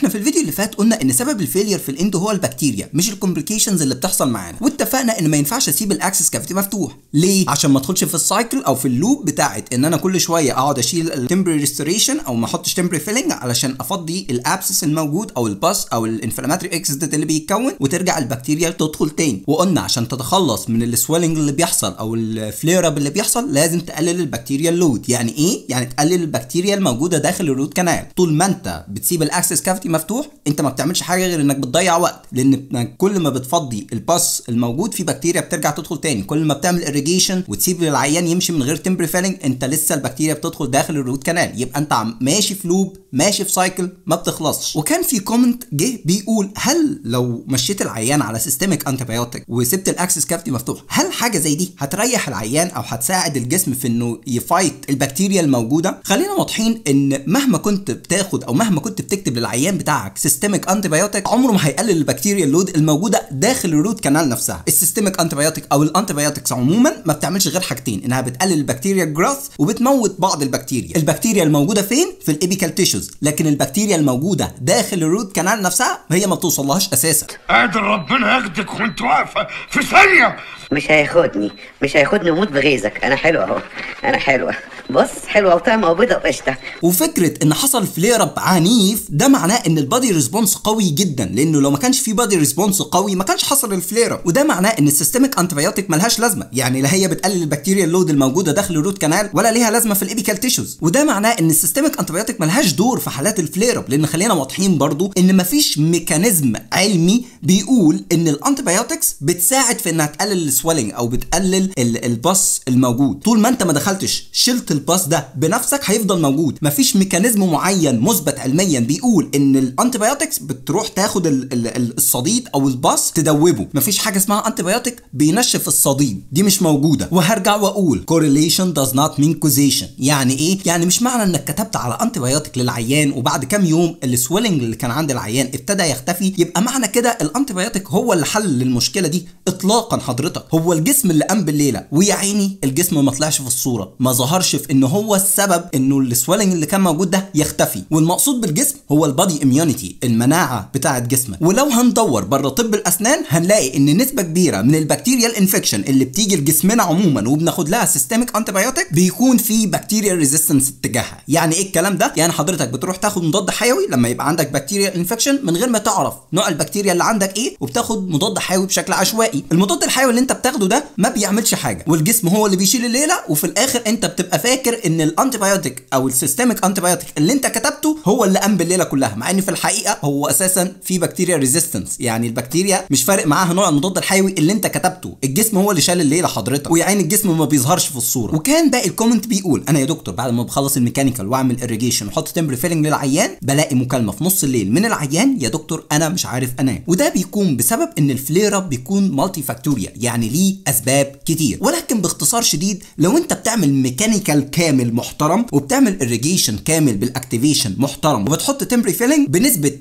احنا في الفيديو اللي فات قلنا ان سبب الفيلير في الاند هو البكتيريا مش الكومبليكيشنز اللي بتحصل معانا واتفقنا ان ما ينفعش اسيب الاكسس كافيتي مفتوح ليه عشان ما ادخلش في السايكل او في اللوب بتاعت ان انا كل شويه اقعد اشيل التمبري ريستوريشن او ما احطش تمبري فيلنج علشان افضي الابسس الموجود او الباس او الانفلاماتري اكسيدنت اللي بيتكون وترجع البكتيريا تدخل تاني وقلنا عشان تتخلص من السويلنج اللي بيحصل او الفلير اب اللي بيحصل لازم تقلل البكتيريا اللود يعني ايه يعني تقلل البكتيريا الموجوده داخل الروت كانال طول ما انت بتسيب الاكسس كافيتي مفتوح انت ما بتعملش حاجه غير انك بتضيع وقت لان يعني كل ما بتفضي الباس الموجود في بكتيريا بترجع تدخل تاني كل ما بتعمل اريجيشن وتسيب العيان يمشي من غير تمبري فيلنج انت لسه البكتيريا بتدخل داخل الروت كانال يبقى انت ماشي في لوب ماشي في سايكل ما بتخلصش وكان في كومنت جه بيقول هل لو مشيت العيان على سيستميك انتيبيوتيك وسبت الاكسس كافتي مفتوح هل حاجه زي دي هتريح العيان او هتساعد الجسم في انه يفايت البكتيريا الموجوده خلينا واضحين ان مهما كنت بتاخد او مهما كنت بتكتب للعيان بتاعك سيستميك انتي بايوتيك عمره ما هيقلل البكتيريا اللود الموجوده داخل الروت كانال نفسها السيستميك انتي بايوتيك او الانتي عموما ما بتعملش غير حاجتين انها بتقلل البكتيريا جروث وبتموت بعض البكتيريا البكتيريا الموجوده فين في الابيكال تيشوز لكن البكتيريا الموجوده داخل الروت كانال نفسها هي ما بتوصلهاش اساسا قادر ربنا ياخدك وانت واقفه في ثانيه مش هياخدني مش هياخدني وموت بغيظك انا حلوه اهو انا حلوه بص حلوه وطعمه وبيضه وقشطه وفكره ان حصل فلير اب عنيف ده معناه ان البادي ريسبونس قوي جدا لانه لو ما كانش في بادي ريسبونس قوي ما كانش حصل الفلير اب وده معناه ان السيستميك انتبيوتيك ملهاش لازمه يعني لا هي بتقلل البكتيريا اللود الموجوده داخل الروت كانال ولا ليها لازمه في الابيكال تيشوز وده معناه ان السيستميك انتبيوتيك ملهاش دور في حالات الفلير اب لان خلينا واضحين برضو ان ما فيش ميكانيزم علمي بيقول ان الانتبيوتكس بتساعد في انها تقلل السويلنج او بتقلل الباس الموجود طول ما انت ما دخلتش شلت الباس ده بنفسك هيفضل موجود مفيش ميكانيزم معين مثبت علميا بيقول ان الانتيبيوتكس بتروح تاخد الصديد او الباس تدوبه مفيش حاجه اسمها انتيبيوتك بينشف الصديد دي مش موجوده وهرجع واقول correlation does not mean causation يعني ايه يعني مش معنى انك كتبت على انتيبيوتك للعيان وبعد كام يوم السويلنج اللي كان عند العيان ابتدى يختفي يبقى معنى كده الانتيبيوتك هو اللي حل للمشكله دي اطلاقا حضرتك هو الجسم اللي قام بالليله ويا عيني الجسم ما طلعش في الصوره ما ظهرش يكتشف ان هو السبب انه السويلنج اللي كان موجود ده يختفي والمقصود بالجسم هو البادي اميونيتي المناعه بتاعه جسمك ولو هندور بره طب الاسنان هنلاقي ان نسبه كبيره من البكتيريا الانفكشن اللي بتيجي لجسمنا عموما وبناخد لها سيستميك انتيبيوتيك بيكون في بكتيريا ريزيستنس اتجاهها يعني ايه الكلام ده يعني حضرتك بتروح تاخد مضاد حيوي لما يبقى عندك بكتيريا انفكشن من غير ما تعرف نوع البكتيريا اللي عندك ايه وبتاخد مضاد حيوي بشكل عشوائي المضاد الحيوي اللي انت بتاخده ده ما بيعملش حاجه والجسم هو اللي بيشيل الليله وفي الاخر انت بتبقى فاكر ان الانتي بايوتيك او السيستميك انتي بايوتيك اللي انت كتبته هو اللي قام بالليله كلها مع ان في الحقيقه هو اساسا في بكتيريا ريزيستنس يعني البكتيريا مش فارق معاها نوع المضاد الحيوي اللي انت كتبته الجسم هو اللي شال الليله حضرتك ويا عين الجسم ما بيظهرش في الصوره وكان باقي الكومنت بيقول انا يا دكتور بعد ما بخلص الميكانيكال واعمل اريجيشن واحط تمبر فيلنج للعيان بلاقي مكالمه في نص الليل من العيان يا دكتور انا مش عارف انام وده بيكون بسبب ان الفلير اب بيكون مالتي فاكتوريا يعني ليه اسباب كتير ولكن باختصار شديد لو انت بتعمل ميكانيكال مجال كامل محترم وبتعمل irrigation كامل بالاكتيفيشن محترم وبتحط تمبري فيلنج بنسبه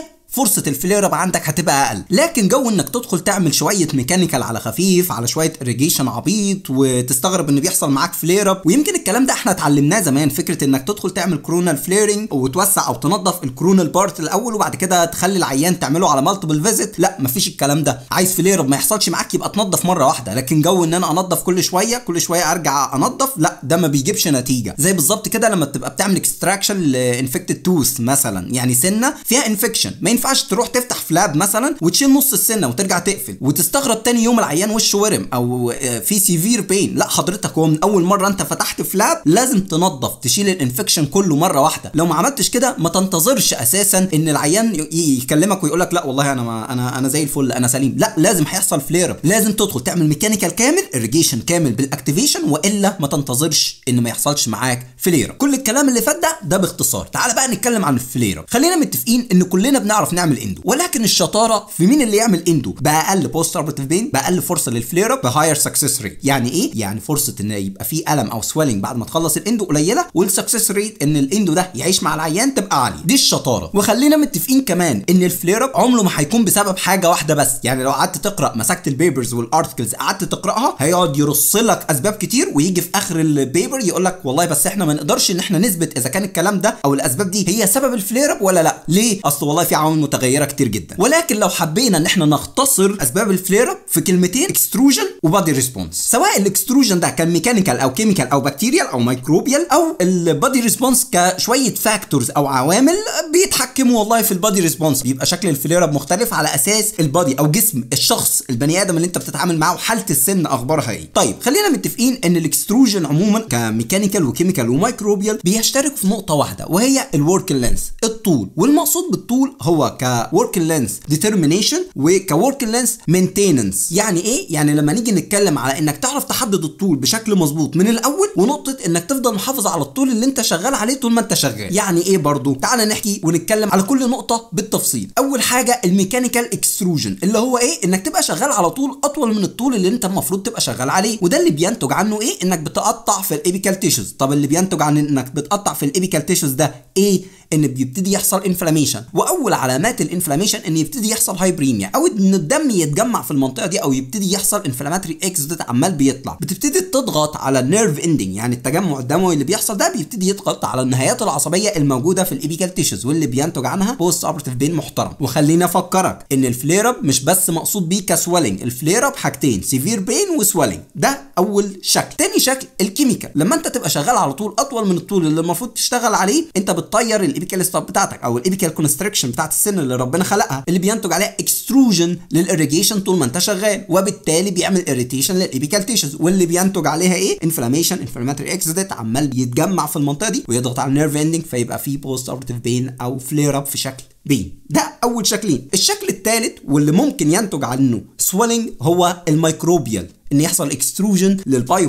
90% فرصه الفلير اب عندك هتبقى اقل لكن جو انك تدخل تعمل شويه ميكانيكال على خفيف على شويه اريجيشن عبيط وتستغرب ان بيحصل معاك فلير اب ويمكن الكلام ده احنا اتعلمناه زمان فكره انك تدخل تعمل كرونال فليرنج وتوسع او تنظف الكرونال بارت الاول وبعد كده تخلي العيان تعمله على مالتيبل فيزيت لا مفيش الكلام ده عايز فلير اب ما يحصلش معاك يبقى تنظف مره واحده لكن جو ان انا انظف كل شويه كل شويه ارجع انظف لا ده ما بيجيبش نتيجه زي بالظبط كده لما بتبقى بتعمل اكستراكشن لانفكتد توث مثلا يعني سنه فيها انفكشن ما ينفع ينفعش تروح تفتح فلاب مثلا وتشيل نص السنه وترجع تقفل وتستغرب تاني يوم العيان وشه ورم او آه، في سيفير بين لا حضرتك هو من اول مره انت فتحت فلاب لازم تنظف تشيل الانفكشن كله مره واحده لو ما عملتش كده ما تنتظرش اساسا ان العيان يكلمك ويقول لك لا والله انا ما انا انا زي الفل انا سليم لا لازم هيحصل فلير لازم تدخل تعمل ميكانيكال كامل اريجيشن كامل بالاكتيفيشن والا ما تنتظرش ان ما يحصلش معاك فليره كل الكلام اللي فات ده ده باختصار تعال بقى نتكلم عن الفليره خلينا متفقين ان كلنا بنعرف نعمل اندو ولكن الشطاره في مين اللي يعمل اندو باقل بوست بين باقل فرصه للفلير اب بهاير سكسس ريت يعني ايه يعني فرصه ان يبقى في الم او سويلنج بعد ما تخلص الاندو قليله والسكسس ريت ان الاندو ده يعيش مع العيان تبقى عاليه دي الشطاره وخلينا متفقين كمان ان الفلير اب عمره ما هيكون بسبب حاجه واحده بس يعني لو قعدت تقرا مسكت البيبرز والارتكلز قعدت تقراها هيقعد يرص لك اسباب كتير ويجي في اخر البيبر يقول لك والله بس احنا ما نقدرش ان احنا نثبت اذا كان الكلام ده او الاسباب دي هي سبب الفلير اب ولا لا ليه اصل والله في عوامل بتكون متغيره كتير جدا ولكن لو حبينا ان احنا نختصر اسباب الفلير اب في كلمتين اكستروجن وبادي ريسبونس سواء الاكستروجن ده كان ميكانيكال او كيميكال او بكتيريال او مايكروبيال او البادي ريسبونس كشويه فاكتورز او عوامل بيتحكموا والله في البادي ريسبونس بيبقى شكل الفلير اب مختلف على اساس البادي او جسم الشخص البني ادم اللي انت بتتعامل معاه وحاله السن اخبارها ايه طيب خلينا متفقين ان الاكستروجن عموما كميكانيكال وكيميكال ومايكروبيال بيشترك في نقطه واحده وهي الورك لينس الطول والمقصود بالطول هو كورك لينس ديترمينيشن وكورك لينس مينتيننس يعني ايه يعني لما نيجي نتكلم على انك تعرف تحدد الطول بشكل مظبوط من الاول ونقطه انك تفضل محافظ على الطول اللي انت شغال عليه طول ما انت شغال يعني ايه برضو تعالى نحكي ونتكلم على كل نقطه بالتفصيل اول حاجه الميكانيكال اكستروجن اللي هو ايه انك تبقى شغال على طول اطول من الطول اللي انت المفروض تبقى شغال عليه وده اللي بينتج عنه ايه انك بتقطع في الابيكال تيشوز طب اللي بينتج عن انك بتقطع في الابيكال تيشوز ده ايه ان بيبتدي يحصل انفلاميشن واول علامات الانفلاميشن ان يبتدي يحصل هايبريميا او ان الدم يتجمع في المنطقه دي او يبتدي يحصل انفلاماتري اكزودت عمال بيطلع بتبتدي تضغط على النيرف اندنج يعني التجمع الدموي اللي بيحصل ده بيبتدي يضغط على النهايات العصبيه الموجوده في الابيكال تيشوز واللي بينتج عنها بوست اوبرتيف بين محترم وخلينا افكرك ان الفلير اب مش بس مقصود بيه كسوالينج الفلير اب حاجتين سيفير بين وسوالينج ده اول شكل تاني شكل الكيميكال لما انت تبقى شغال على طول اطول من الطول اللي المفروض تشتغل عليه انت بتطير الايبيكال ستوب بتاعتك او الايبيكال كونستريكشن بتاعت السن اللي ربنا خلقها اللي بينتج عليها اكستروجن للاريجيشن طول ما انت شغال وبالتالي بيعمل اريتيشن للايبيكال تيشز واللي بينتج عليها ايه انفلاميشن انفلاماتري اكسيدت عمال يتجمع في المنطقه دي ويضغط على النيرف اندنج فيبقى في بوست اوبرتيف بين او فلير اب في شكل بين ده اول شكلين الشكل الثالث واللي ممكن ينتج عنه سويلنج هو الميكروبيال ان يحصل اكستروجن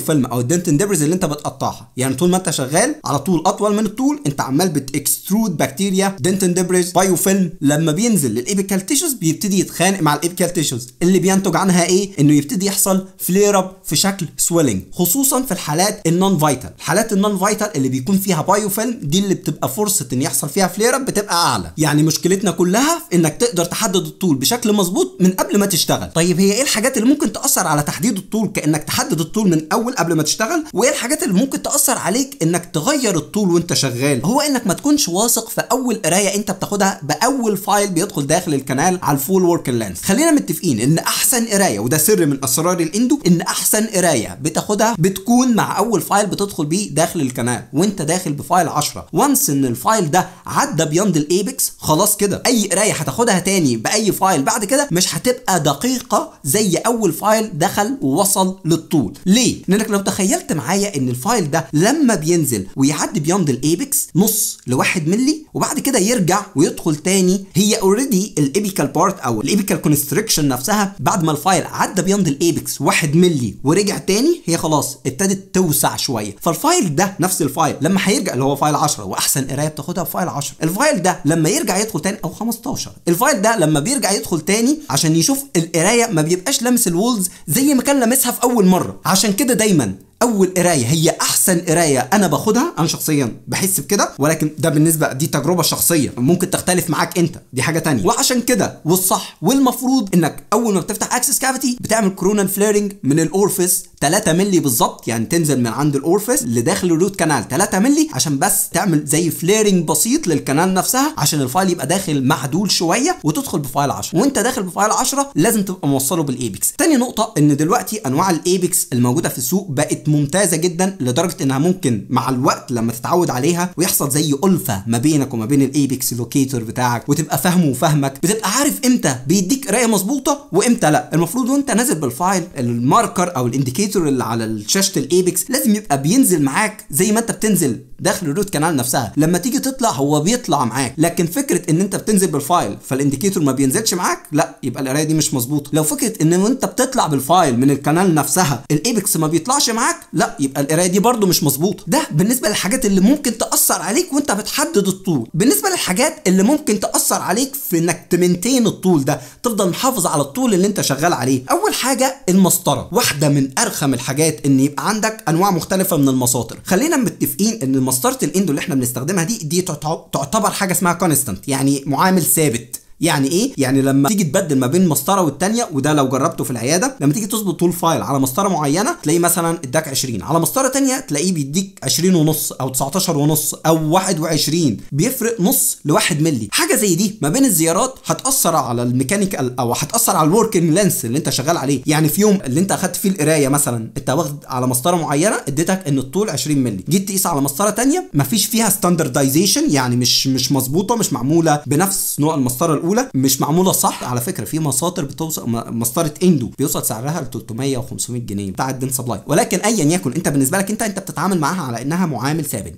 فيلم او الدنتن دبرز اللي انت بتقطعها يعني طول ما انت شغال على طول اطول من الطول انت عمال بتكسترود بكتيريا دنتن دبرز فيلم لما بينزل للابيكال تيشوز بيبتدي يتخانق مع الابيكال تيشوز اللي بينتج عنها ايه انه يبتدي يحصل فلير اب في شكل سويلنج خصوصا في الحالات النون فايتال الحالات النون فايتال اللي بيكون فيها فيلم دي اللي بتبقى فرصه ان يحصل فيها فلير اب بتبقى اعلى يعني مشكلتنا كلها في انك تقدر تحدد الطول بشكل مظبوط من قبل ما تشتغل طيب هي ايه الحاجات اللي ممكن تاثر على تحديد الطول كانك تحدد الطول من اول قبل ما تشتغل وايه الحاجات اللي ممكن تاثر عليك انك تغير الطول وانت شغال هو انك ما تكونش واثق في اول قرايه انت بتاخدها باول فايل بيدخل داخل الكنال على الفول ورك لينث خلينا متفقين ان احسن قرايه وده سر من اسرار الاندو ان احسن قرايه بتاخدها بتكون مع اول فايل بتدخل بيه داخل الكنال وانت داخل بفايل 10 وانس ان الفايل ده عدى بيند الايبكس خلاص كده اي قرايه هتاخدها تاني باي فايل بعد كده مش هتبقى دقيقه زي اول فايل دخل وصل للطول ليه لانك لو تخيلت معايا ان الفايل ده لما بينزل ويعدي بياند الايبكس نص لواحد ملي وبعد كده يرجع ويدخل تاني هي اوريدي الايبيكال بارت او الايبيكال كونستريكشن نفسها بعد ما الفايل عدى بياند الايبكس واحد ملي ورجع تاني هي خلاص ابتدت توسع شويه فالفايل ده نفس الفايل لما هيرجع اللي هو فايل 10 واحسن قرايه بتاخدها في فايل 10 الفايل ده لما يرجع يدخل تاني او 15 الفايل ده لما بيرجع يدخل تاني عشان يشوف القرايه ما بيبقاش لامس الولز زي ما كان لمسها في اول مره عشان كده دايما اول قرايه هي احسن قرايه انا باخدها انا شخصيا بحس بكده ولكن ده بالنسبه دي تجربه شخصيه ممكن تختلف معاك انت دي حاجه تانية وعشان كده والصح والمفروض انك اول ما بتفتح اكسس كافيتي بتعمل كورونال فليرنج من الاورفيس 3 مللي بالظبط يعني تنزل من عند الاورفيس لداخل الروت كانال 3 مللي عشان بس تعمل زي فليرنج بسيط للكنال نفسها عشان الفايل يبقى داخل معدول شويه وتدخل بفايل 10 وانت داخل بفايل 10 لازم تبقى موصله بالايبكس تاني نقطه ان دلوقتي انواع الايبكس الموجوده في السوق بقت ممتازه جدا لدرجه انها ممكن مع الوقت لما تتعود عليها ويحصل زي الفه ما بينك وما بين الايبكس لوكيتور بتاعك وتبقى فاهمه وفاهمك بتبقى عارف امتى بيديك قرايه مظبوطه وامتى لا المفروض وانت نازل بالفايل الماركر او الانديكيتور اللي على شاشه الايبكس لازم يبقى بينزل معاك زي ما انت بتنزل داخل الروت كانال نفسها لما تيجي تطلع هو بيطلع معاك لكن فكره ان انت بتنزل بالفايل فالانديكيتور ما بينزلش معاك لا يبقى القرايه دي مش مظبوطه لو فكره ان انت بتطلع بالفايل من الكنال نفسها الايبكس ما بيطلعش معاك لا يبقى القرايه دي برده مش مظبوطه ده بالنسبه للحاجات اللي ممكن تاثر عليك وانت بتحدد الطول بالنسبه للحاجات اللي ممكن تاثر عليك في انك تمنتين الطول ده تفضل محافظ على الطول اللي انت شغال عليه اول حاجه المسطره واحده من ارخم الحاجات ان يبقى عندك انواع مختلفه من المساطر خلينا متفقين ان مسطره الاندو اللي احنا بنستخدمها دي دي تعتبر حاجه اسمها كونستانت يعني معامل ثابت يعني ايه يعني لما تيجي تبدل ما بين مسطره والثانيه وده لو جربته في العياده لما تيجي تظبط طول فايل على مسطره معينه تلاقيه مثلا اداك 20 على مسطره ثانيه تلاقيه بيديك 20 ونص او 19 ونص او 21 بيفرق نص لواحد ملي حاجه زي دي ما بين الزيارات هتاثر على الميكانيكال او هتاثر على الوركينج لينس اللي انت شغال عليه يعني في يوم اللي انت اخدت فيه القرايه مثلا انت واخد على مسطره معينه اديتك ان الطول 20 ملي جيت تقيس على مسطره ثانيه مفيش فيها ستاندردايزيشن يعني مش مش مظبوطه مش معموله بنفس نوع المسطره الاولى الاولى مش معموله صح على فكره في مصادر بتوصل مسطره اندو بيوصل سعرها ل 300 و500 جنيه بتاع الدين سبلاي ولكن ايا يكن انت بالنسبه لك انت انت بتتعامل معاها على انها معامل ثابت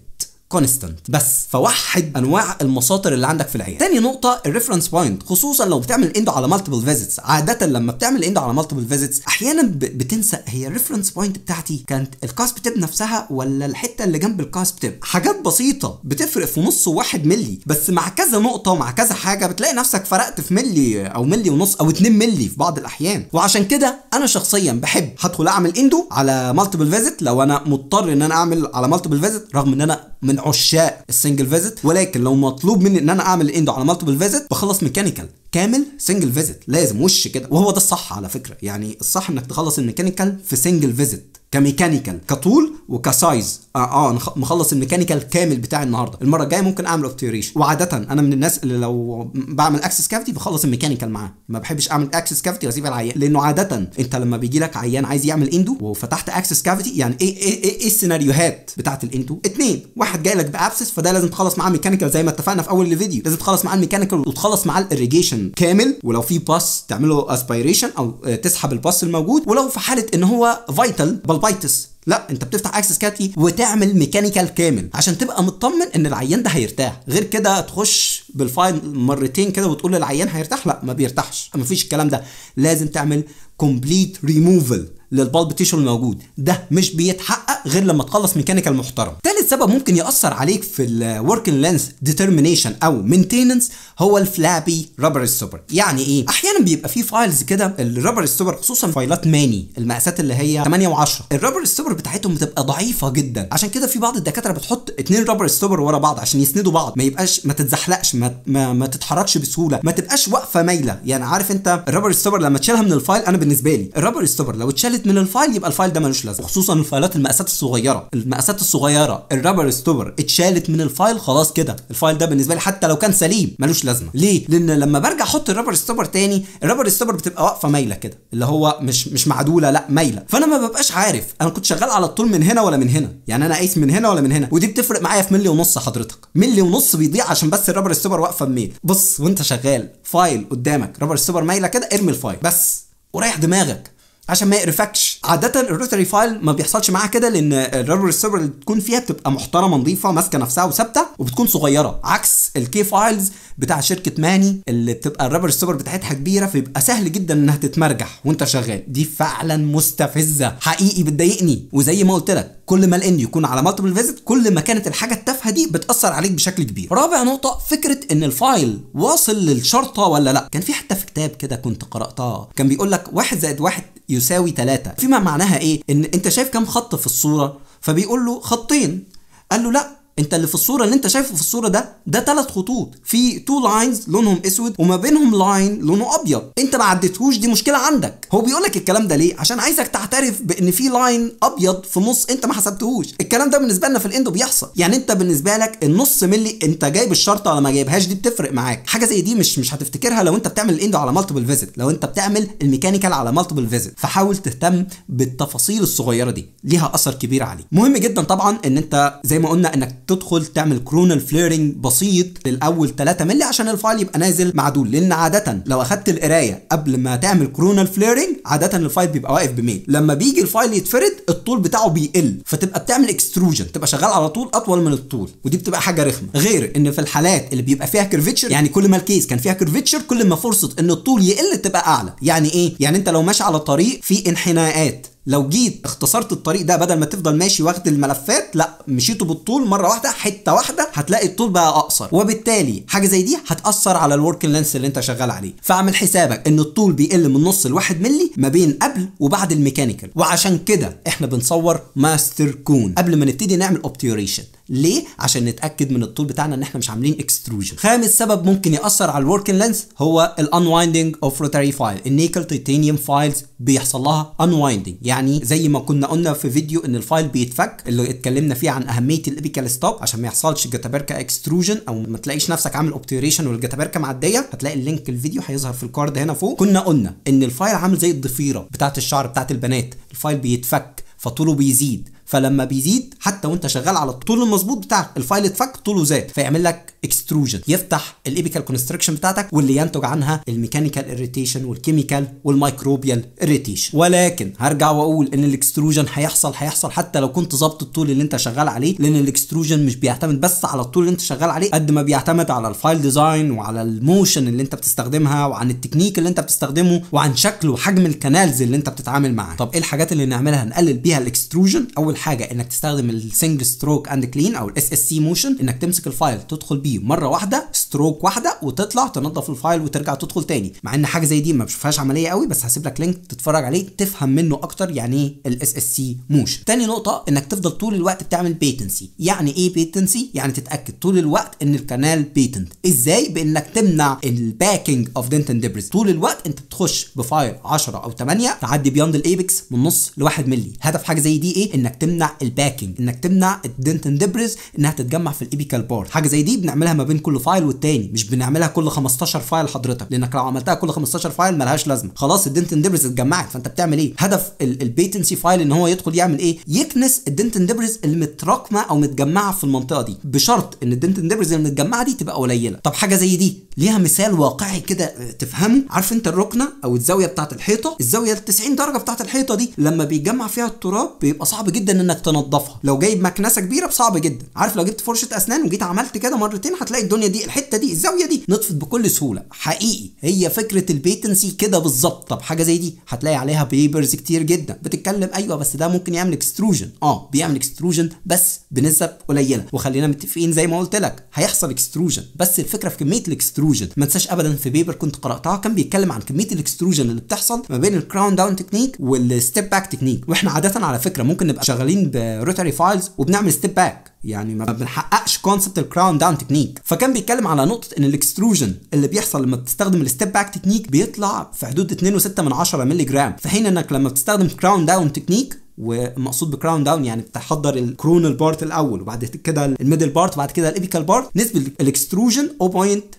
كونستانت بس فوحد انواع المصادر اللي عندك في العياده تاني نقطه الريفرنس بوينت خصوصا لو بتعمل اندو على مالتيبل فيزيتس عاده لما بتعمل اندو على مالتيبل فيزيتس احيانا بتنسى هي الريفرنس بوينت بتاعتي كانت الكاسب تيب نفسها ولا الحته اللي جنب الكاسب تيب حاجات بسيطه بتفرق في نص واحد ملي بس مع كذا نقطه ومع كذا حاجه بتلاقي نفسك فرقت في ملي او ملي ونص او 2 ملي في بعض الاحيان وعشان كده انا شخصيا بحب هدخل اعمل اندو على مالتيبل فيزيت لو انا مضطر ان انا اعمل على مالتيبل فيزيت رغم ان انا من عشاق السنجل فيزيت ولكن لو مطلوب مني ان انا اعمل اندو على مالتيبل فيزيت بخلص ميكانيكال كامل سنجل فيزيت لازم وش كده وهو ده الصح على فكره يعني الصح انك تخلص الميكانيكال في سنجل فيزيت كميكانيكال كطول وكسايز اه, آه مخلص الميكانيكال كامل بتاع النهارده المره الجايه ممكن اعمل اوبتيريشن وعاده انا من الناس اللي لو بعمل اكسس كافيتي بخلص الميكانيكال معاه ما بحبش اعمل اكسس كافيتي واسيب العيان لانه عاده انت لما بيجي لك عيان عايز يعمل اندو وفتحت اكسس كافيتي يعني ايه ايه ايه, إيه السيناريوهات بتاعه الاندو اثنين واحد جاي لك بابسس فده لازم تخلص معاه ميكانيكال زي ما اتفقنا في اول الفيديو لازم تخلص معاه الميكانيكال وتخلص معاه الاريجيشن كامل ولو في باس تعمله اسبيريشن او آه، تسحب الباس الموجود ولو في حاله ان هو فايتال البايتس لا انت بتفتح اكسس كاتي وتعمل ميكانيكال كامل عشان تبقى مطمن ان العيان ده هيرتاح غير كده تخش بالفايل مرتين كده وتقول للعيان هيرتاح لا ما بيرتاحش مفيش الكلام ده لازم تعمل كومبليت ريموفل للبالبيتيشن الموجود ده مش بيتحقق غير لما تخلص ميكانيكال محترم تالت سبب ممكن ياثر عليك في الوركن لينس ديترمينيشن او مينتيننس هو الفلابي رابر السوبر يعني ايه احيانا بيبقى في فايلز كده الرابر السوبر خصوصا فايلات ماني المقاسات اللي هي 8 و10 الرابر السوبر بتاعتهم بتبقى ضعيفه جدا عشان كده في بعض الدكاتره بتحط اتنين رابر السوبر ورا بعض عشان يسندوا بعض ما يبقاش ما تتزحلقش ما, ما, ما تتحركش بسهوله ما تبقاش واقفه مايله يعني عارف انت الرابر السوبر لما تشيلها من الفايل انا بالنسبه لي الرابر السوبر لو اتشالت اتشالت من الفايل يبقى الفايل ده ملوش لازمه وخصوصا الفايلات المقاسات الصغيره المقاسات الصغيره الرابر ستوبر اتشالت من الفايل خلاص كده الفايل ده بالنسبه لي حتى لو كان سليم ملوش لازمه ليه لان لما برجع احط الرابر ستوبر تاني الرابر ستوبر بتبقى واقفه مايله كده اللي هو مش مش معدوله لا مايله فانا ما ببقاش عارف انا كنت شغال على الطول من هنا ولا من هنا يعني انا قايس من هنا ولا من هنا ودي بتفرق معايا في ملي ونص حضرتك ملي ونص بيضيع عشان بس الرابر ستوبر واقفه بميل بص وانت شغال فايل قدامك رابر ستوبر مايله كده ارمي الفايل بس وريح دماغك عشان ما يقرفكش عاده الروتري فايل ما بيحصلش معاها كده لان الرابر السيرفر اللي بتكون فيها بتبقى محترمه نظيفه ماسكه نفسها وثابته وبتكون صغيره عكس الكي فايلز بتاع شركه ماني اللي بتبقى الرابر السيرفر بتاعتها كبيره فيبقى سهل جدا انها تتمرجح وانت شغال دي فعلا مستفزه حقيقي بتضايقني وزي ما قلت لك كل ما الان يكون على مالتيبل فيزيت كل ما كانت الحاجه التافهه دي بتاثر عليك بشكل كبير رابع نقطه فكره ان الفايل واصل للشرطه ولا لا كان في حتى في كتاب كده كنت قراتها كان بيقول لك واحد زائد واحد يساوي 3 فيما معناها ايه ان انت شايف كم خط في الصوره فبيقول له خطين قال له لا انت اللي في الصوره اللي انت شايفه في الصوره ده ده ثلاث خطوط في تو لاينز لونهم اسود وما بينهم لاين لونه ابيض انت ما عدتهوش دي مشكله عندك هو بيقول لك الكلام ده ليه عشان عايزك تعترف بان في لاين ابيض في نص انت ما حسبتهوش الكلام ده بالنسبه لنا في الاندو بيحصل يعني انت بالنسبه لك النص ملي انت جايب الشرطه ولا ما جايبهاش دي بتفرق معاك حاجه زي دي مش مش هتفتكرها لو انت بتعمل الاندو على مالتيبل فيزيت لو انت بتعمل الميكانيكال على مالتيبل فيزيت فحاول تهتم بالتفاصيل الصغيره دي ليها اثر كبير عليك مهم جدا طبعا ان انت زي ما قلنا انك تدخل تعمل كرونال فليرنج بسيط للاول 3 مللي عشان الفايل يبقى نازل معدول لان عاده لو اخدت القرايه قبل ما تعمل كرونال فليرنج عاده الفايل بيبقى واقف بميل لما بيجي الفايل يتفرد الطول بتاعه بيقل فتبقى بتعمل اكستروجن تبقى شغال على طول اطول من الطول ودي بتبقى حاجه رخمه غير ان في الحالات اللي بيبقى فيها كيرفيتشر يعني كل ما الكيس كان فيها كيرفيتشر كل ما فرصه ان الطول يقل تبقى اعلى يعني ايه يعني انت لو ماشي على طريق فيه انحناءات لو جيت اختصرت الطريق ده بدل ما تفضل ماشي واخد الملفات لا مشيته بالطول مره واحده حته واحده هتلاقي الطول بقى اقصر وبالتالي حاجه زي دي هتاثر على الورك لينس اللي انت شغال عليه فاعمل حسابك ان الطول بيقل من نص لواحد ملي ما بين قبل وبعد الميكانيكال وعشان كده احنا بنصور ماستر كون قبل ما نبتدي نعمل اوبتيوريشن ليه عشان نتاكد من الطول بتاعنا ان احنا مش عاملين اكستروجن خامس سبب ممكن ياثر على الوركن لينث هو الانوايندنج اوف روتاري فايل النيكل تيتانيوم فايلز بيحصل لها انوايندنج يعني زي ما كنا قلنا في فيديو ان الفايل بيتفك اللي اتكلمنا فيه عن اهميه الابيكال ستوب عشان ما يحصلش جاتابركا اكستروجن او ما تلاقيش نفسك عامل اوبتيريشن والجاتابركا معديه هتلاقي اللينك الفيديو هيظهر في الكارد هنا فوق كنا قلنا ان الفايل عامل زي الضفيره بتاعه الشعر بتاعه البنات الفايل بيتفك فطوله بيزيد فلما بيزيد حتى وانت شغال على الطول المظبوط بتاعك الفايل اتفك طوله زاد فيعمل لك اكستروجن يفتح الابيكال كونستركشن بتاعتك واللي ينتج عنها الميكانيكال اريتيشن والكيميكال والميكروبيال اريتيشن ولكن هرجع واقول ان الاكستروجن هيحصل هيحصل حتى لو كنت ظبط الطول اللي انت شغال عليه لان الاكستروجن مش بيعتمد بس على الطول اللي انت شغال عليه قد ما بيعتمد على الفايل ديزاين وعلى الموشن اللي انت بتستخدمها وعن التكنيك اللي انت بتستخدمه وعن شكل وحجم الكنالز اللي انت بتتعامل معاه طب ايه الحاجات اللي نعملها نقلل بيها الاكستروجن اول حاجه انك تستخدم السنجل ستروك اند كلين او الاس اس سي موشن انك تمسك الفايل تدخل بيه مره واحده ستروك واحده وتطلع تنظف الفايل وترجع تدخل تاني مع ان حاجه زي دي ما بشوفهاش عمليه قوي بس هسيب لك لينك تتفرج عليه تفهم منه اكتر يعني ايه الاس اس سي موشن تاني نقطه انك تفضل طول الوقت بتعمل بيتنسي يعني ايه بيتنسي يعني تتاكد طول الوقت ان الكنال بيتنت ازاي بانك تمنع الباكينج اوف دنتن ديبرز طول الوقت انت بتخش بفايل 10 او 8 تعدي بياند الايبكس من نص ل 1 مللي هدف حاجه زي دي ايه انك تمنع الباكينج انك تمنع الدنتن ديبرز انها تتجمع في الايبيكال بارت حاجه زي دي بنعملها ما بين كل فايل والتاني مش بنعملها كل 15 فايل حضرتك لانك لو عملتها كل 15 فايل ملهاش لازمه خلاص الدنتن ديبرز اتجمعت فانت بتعمل ايه هدف البيتنسي فايل ان هو يدخل يعمل ايه يكنس الدنتن ديبرز اللي متراكمه او متجمعه في المنطقه دي بشرط ان الدنتن ديبرز اللي متجمعه دي تبقى قليله طب حاجه زي دي ليها مثال واقعي كده آه، تفهمه عارف انت الركنه او الزاويه بتاعه الحيطه الزاويه ال 90 درجه بتاعه الحيطه دي لما بيتجمع فيها التراب بيبقى صعب جدا جدا انك تنظفها لو جايب مكنسه كبيره صعب جدا عارف لو جبت فرشه اسنان وجيت عملت كده مرتين هتلاقي الدنيا دي الحته دي الزاويه دي نطفت بكل سهوله حقيقي هي فكره البيتنسي كده بالظبط طب حاجه زي دي هتلاقي عليها بيبرز كتير جدا بتتكلم ايوه بس ده ممكن يعمل اكستروجن اه بيعمل اكستروجن بس بنسب قليله وخلينا متفقين زي ما قلت لك هيحصل اكستروجن بس الفكره في كميه الاكستروجن ما تنساش ابدا في بيبر كنت قراتها كان بيتكلم عن كميه الاكستروجن اللي بتحصل ما بين الكراون داون تكنيك والستيب باك تكنيك واحنا عاده على فكره ممكن نبقى شغالين شغالين بروتري فايلز وبنعمل ستيب باك يعني ما بنحققش كونسبت الكراون داون تكنيك فكان بيتكلم على نقطه ان الاكستروجن اللي بيحصل لما بتستخدم الستيب باك تكنيك بيطلع في حدود 2.6 مللي جرام في حين انك لما بتستخدم كراون داون تكنيك ومقصود بكراون داون يعني بتحضر الكرونال بارت الاول وبعد كده الميدل بارت وبعد كده الابيكال بارت نسبه الاكستروجن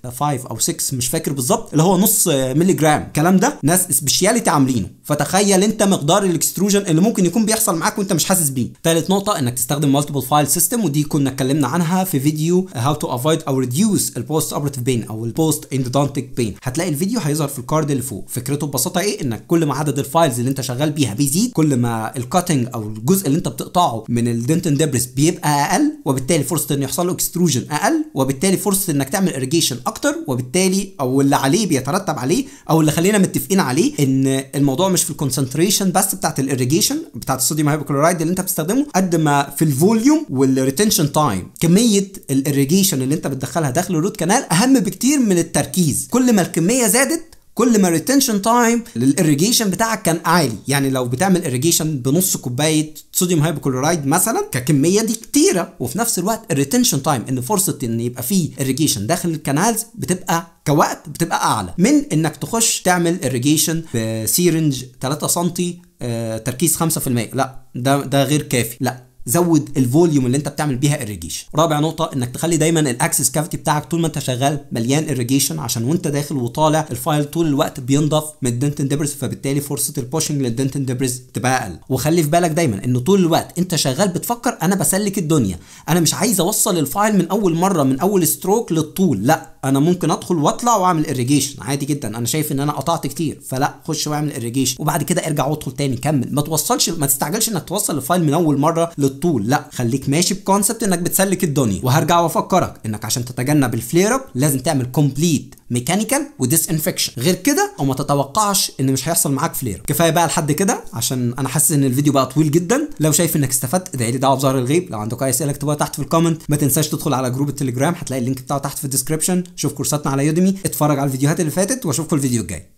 0.5 او 6 مش فاكر بالظبط اللي هو نص مللي جرام الكلام ده ناس سبيشاليتي عاملينه فتخيل انت مقدار الاكستروجن اللي ممكن يكون بيحصل معاك وانت مش حاسس بيه ثالث نقطه انك تستخدم مالتيبل فايل سيستم ودي كنا اتكلمنا عنها في فيديو هاو تو افايد او ريديوس البوست اوبرتيف بين او البوست اندودونتيك بين هتلاقي الفيديو هيظهر في الكارد اللي فوق فكرته ببساطه ايه انك كل ما عدد الفايلز اللي انت شغال بيها بيزيد كل ما الكاتنج او الجزء اللي انت بتقطعه من الدنتن دبرس بيبقى اقل وبالتالي فرصه ان يحصل له اكستروجن اقل وبالتالي فرصه انك تعمل اريجيشن اكتر وبالتالي او اللي عليه بيترتب عليه او اللي خلينا متفقين عليه ان الموضوع مش مش في الكونسنتريشن بس بتاعت الاريجيشن بتاعت الصوديوم هايبوكلورايد اللي انت بتستخدمه قد ما في الفوليوم والريتنشن تايم كميه الاريجيشن اللي انت بتدخلها داخل الروت كانال اهم بكتير من التركيز كل ما الكميه زادت كل ما الريتنشن تايم للاريجيشن بتاعك كان عالي يعني لو بتعمل اريجيشن بنص كوبايه صوديوم هايبوكلورايد مثلا ككميه دي كتيره وفي نفس الوقت الريتنشن تايم ان فرصه ان يبقى في اريجيشن داخل الكنالز بتبقى كوقت بتبقى اعلى من انك تخش تعمل اريجيشن بسيرنج 3 سم تركيز 5% لا ده ده غير كافي لا زود الفوليوم اللي انت بتعمل بيها اريجيشن رابع نقطه انك تخلي دايما الاكسس كافيتي بتاعك طول ما انت شغال مليان اريجيشن عشان وانت داخل وطالع الفايل طول الوقت بينضف من الدنتن ديبرز فبالتالي فرصه البوشنج للدنتن ديبرز تبقى اقل وخلي في بالك دايما ان طول الوقت انت شغال بتفكر انا بسلك الدنيا انا مش عايز اوصل الفايل من اول مره من اول ستروك للطول لا انا ممكن ادخل واطلع واعمل اريجيشن عادي جدا انا شايف ان انا قطعت كتير فلا خش واعمل اريجيشن وبعد كده ارجع وادخل تاني كمل ما توصلش ما تستعجلش انك توصل الفايل من اول مره للطول طول لا خليك ماشي بكونسبت انك بتسلك الدنيا وهرجع وافكرك انك عشان تتجنب الفلير اب لازم تعمل كومبليت ميكانيكال وديس انفكشن غير كده او ما تتوقعش ان مش هيحصل معاك فلير كفايه بقى لحد كده عشان انا حاسس ان الفيديو بقى طويل جدا لو شايف انك استفدت ادعي لي دعوه بظهر الغيب لو عندك اي اسئله اكتبوها تحت في الكومنت ما تنساش تدخل على جروب التليجرام هتلاقي اللينك بتاعه تحت في الديسكربشن شوف كورساتنا على يوديمي اتفرج على الفيديوهات اللي فاتت واشوفكم الفيديو الجاي